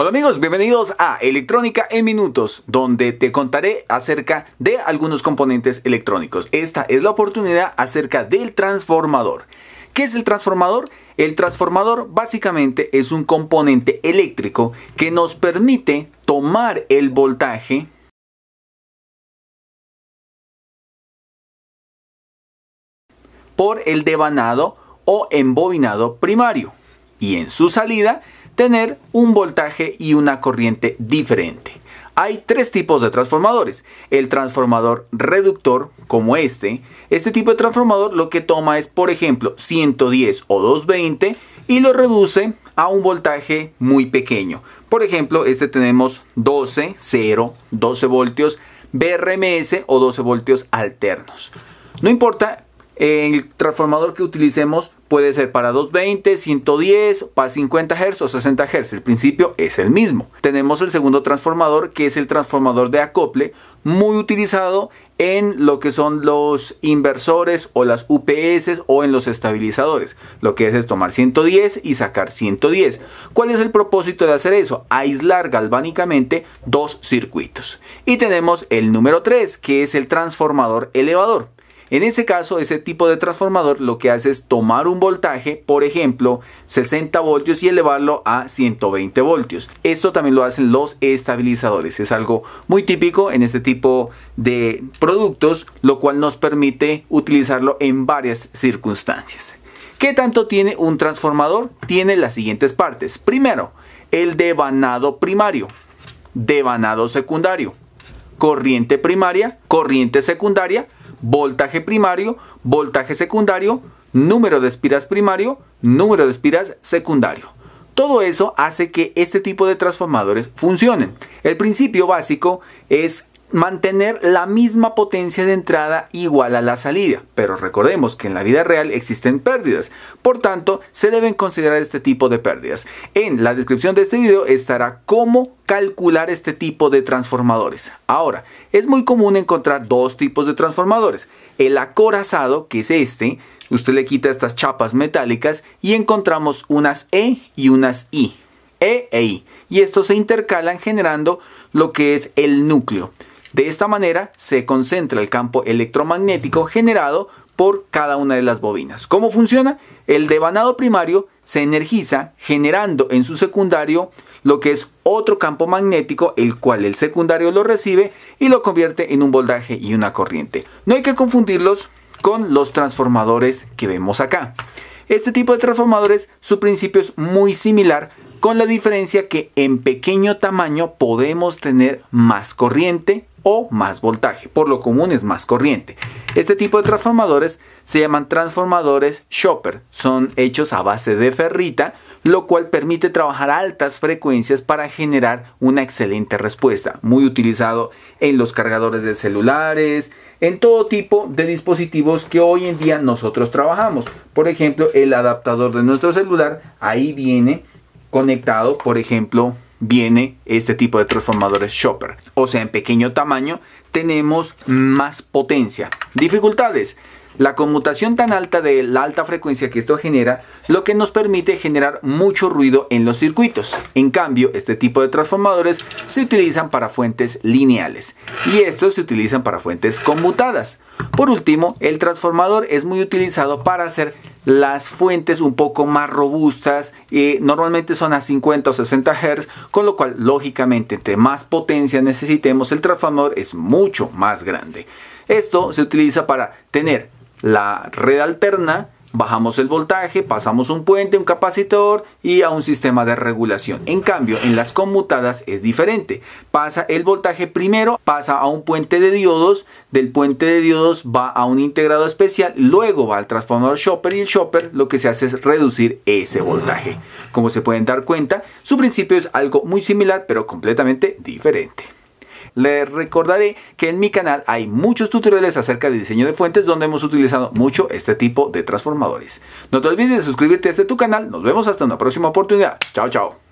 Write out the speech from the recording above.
Hola amigos, bienvenidos a Electrónica en Minutos, donde te contaré acerca de algunos componentes electrónicos. Esta es la oportunidad acerca del transformador. ¿Qué es el transformador? El transformador básicamente es un componente eléctrico que nos permite tomar el voltaje por el devanado o embobinado primario y en su salida tener un voltaje y una corriente diferente. Hay tres tipos de transformadores. El transformador reductor, como este. Este tipo de transformador lo que toma es, por ejemplo, 110 o 220 y lo reduce a un voltaje muy pequeño. Por ejemplo, este tenemos 12, 0, 12 voltios BRMS o 12 voltios alternos. No importa el transformador que utilicemos puede ser para 220, 110, para 50 Hz o 60 Hz. El principio es el mismo. Tenemos el segundo transformador que es el transformador de acople, muy utilizado en lo que son los inversores o las UPS o en los estabilizadores. Lo que es es tomar 110 y sacar 110. ¿Cuál es el propósito de hacer eso? Aislar galvánicamente dos circuitos. Y tenemos el número 3 que es el transformador elevador. En ese caso, ese tipo de transformador lo que hace es tomar un voltaje, por ejemplo, 60 voltios y elevarlo a 120 voltios. Esto también lo hacen los estabilizadores. Es algo muy típico en este tipo de productos, lo cual nos permite utilizarlo en varias circunstancias. ¿Qué tanto tiene un transformador? Tiene las siguientes partes. Primero, el devanado primario, devanado secundario, corriente primaria, corriente secundaria, voltaje primario, voltaje secundario, número de espiras primario, número de espiras secundario. Todo eso hace que este tipo de transformadores funcionen. El principio básico es mantener la misma potencia de entrada igual a la salida, pero recordemos que en la vida real existen pérdidas, por tanto se deben considerar este tipo de pérdidas. En la descripción de este video estará cómo calcular este tipo de transformadores. Ahora, es muy común encontrar dos tipos de transformadores, el acorazado, que es este, usted le quita estas chapas metálicas y encontramos unas E y unas I, E e I, y estos se intercalan generando lo que es el núcleo. De esta manera se concentra el campo electromagnético generado por cada una de las bobinas. ¿Cómo funciona? El devanado primario se energiza generando en su secundario lo que es otro campo magnético, el cual el secundario lo recibe y lo convierte en un voltaje y una corriente. No hay que confundirlos con los transformadores que vemos acá. Este tipo de transformadores, su principio es muy similar, con la diferencia que en pequeño tamaño podemos tener más corriente o más voltaje, por lo común es más corriente. Este tipo de transformadores se llaman transformadores shopper, son hechos a base de ferrita, lo cual permite trabajar a altas frecuencias para generar una excelente respuesta, muy utilizado en los cargadores de celulares, en todo tipo de dispositivos que hoy en día nosotros trabajamos. Por ejemplo, el adaptador de nuestro celular, ahí viene conectado, por ejemplo, viene este tipo de transformadores shopper. O sea, en pequeño tamaño tenemos más potencia. Dificultades. La conmutación tan alta de la alta frecuencia que esto genera, lo que nos permite generar mucho ruido en los circuitos. En cambio, este tipo de transformadores se utilizan para fuentes lineales y estos se utilizan para fuentes conmutadas. Por último, el transformador es muy utilizado para hacer las fuentes un poco más robustas y eh, normalmente son a 50 o 60 Hz, con lo cual lógicamente entre más potencia necesitemos el transformador es mucho más grande. Esto se utiliza para tener la red alterna bajamos el voltaje, pasamos un puente, un capacitor y a un sistema de regulación. En cambio, en las conmutadas es diferente. Pasa el voltaje primero, pasa a un puente de diodos, del puente de diodos va a un integrado especial, luego va al transformador shopper y el shopper lo que se hace es reducir ese voltaje. Como se pueden dar cuenta, su principio es algo muy similar pero completamente diferente. Les recordaré que en mi canal hay muchos tutoriales acerca de diseño de fuentes donde hemos utilizado mucho este tipo de transformadores. No te olvides de suscribirte a este tu canal. Nos vemos hasta una próxima oportunidad. Chao, chao.